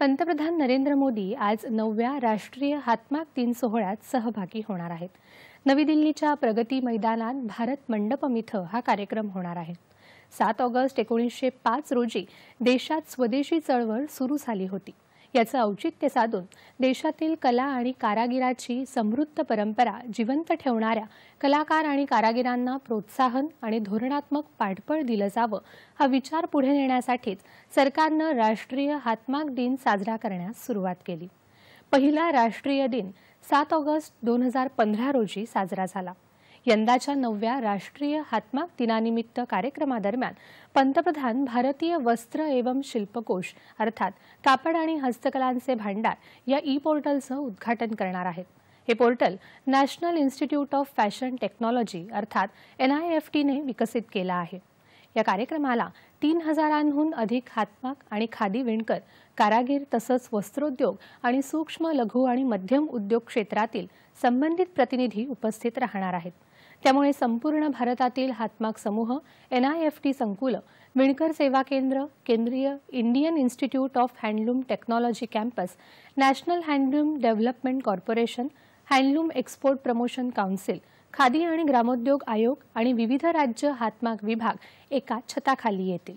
पंतप्रधान नरेंद्र मोदी आज नवव्या राष्ट्रीय हातमाग दिन सोहळ्यात सहभागी होणार आहेत नवी दिल्लीच्या प्रगती मैदानात भारत मंडपम इथं हा कार्यक्रम होणार आहे सात ऑगस्ट एकोणीसशे पाच रोजी देशात स्वदेशी चळवळ सुरू झाली होती याचं औचित्य साधून देशातील कला आणि कारागिराची समृद्ध परंपरा जिवंत ठेवणाऱ्या कलाकार आणि कारागिरांना प्रोत्साहन आणि धोरणात्मक पाठबळ दिलं जावं हा विचार पुढे नेण्यासाठीच सरकारनं राष्ट्रीय हातमाग दिन साजरा करण्यास सुरुवात केली पहिला राष्ट्रीय दिन सात ऑगस्ट दोन हजार पंधरा रोजी साजरा झाला यंदाच्या नवव्या राष्ट्रीय हातमाग दिनानिमित्त कार्यक्रमादरम्यान पंतप्रधान भारतीय वस्त्र एवं शिल्पकोश अर्थात कापड आणि हस्तकलांचे भांडार या ई पोर्टलचं उद्घाटन करणार आहेत हे portal national institute of fashion technology अर्थात एनआयएफटीने विकसित केलं आहे या कार्यक्रमाला तीन हजारांहून अधिक हातमाग आणि खादी विणकर कारागीर तसंच वस्त्रोद्योग आणि सूक्ष्म लघु आणि मध्यम उद्योग क्षेत्रातील संबंधित प्रतिनिधी उपस्थित राहणार आहेत त्यामुळे संपूर्ण भारतातील हातमाग समूह एनआयएफटी संकुल विणकर सेवा केंद्र केंद्रीय Indian institute of handloom technology campus national handloom development corporation handloom export promotion council khadi आणि ग्रामोद्योग आयोग आणि विविध राज्य हातमाग विभाग एका छताखाली येतील